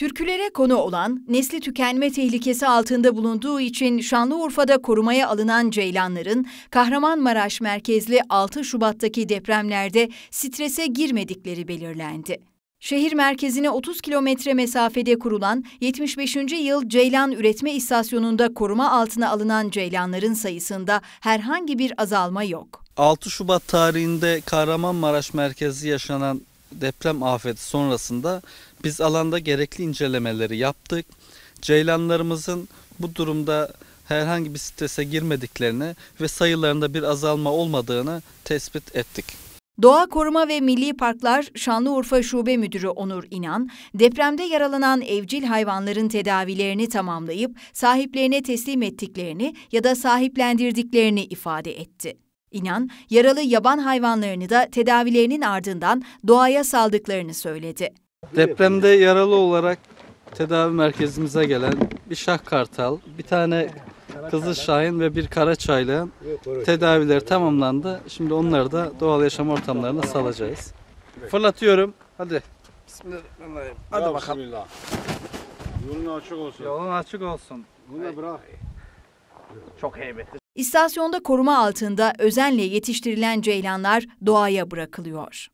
Türkülere konu olan nesli tükenme tehlikesi altında bulunduğu için Şanlıurfa'da korumaya alınan ceylanların Kahramanmaraş merkezli 6 Şubat'taki depremlerde strese girmedikleri belirlendi. Şehir merkezine 30 kilometre mesafede kurulan 75. yıl Ceylan Üretme istasyonunda koruma altına alınan ceylanların sayısında herhangi bir azalma yok. 6 Şubat tarihinde Kahramanmaraş merkezi yaşanan deprem afeti sonrasında biz alanda gerekli incelemeleri yaptık. Ceylanlarımızın bu durumda herhangi bir strese girmediklerini ve sayılarında bir azalma olmadığını tespit ettik. Doğa Koruma ve Milli Parklar Şanlıurfa Şube Müdürü Onur İnan, depremde yaralanan evcil hayvanların tedavilerini tamamlayıp sahiplerine teslim ettiklerini ya da sahiplendirdiklerini ifade etti. İnan, yaralı yaban hayvanlarını da tedavilerinin ardından doğaya saldıklarını söyledi. Depremde yaralı olarak tedavi merkezimize gelen bir şah kartal, bir tane kızıl şahin ve bir kara çaylayan tedavileri tamamlandı. Şimdi onları da doğal yaşam ortamlarına salacağız. Fırlatıyorum. Hadi. Bismillahirrahmanirrahim. Hadi bakalım. Bismillah. Yolun açık olsun. Yolun açık olsun. Bunu bırak. Çok heybetli. İstasyonda koruma altında özenle yetiştirilen ceylanlar doğaya bırakılıyor.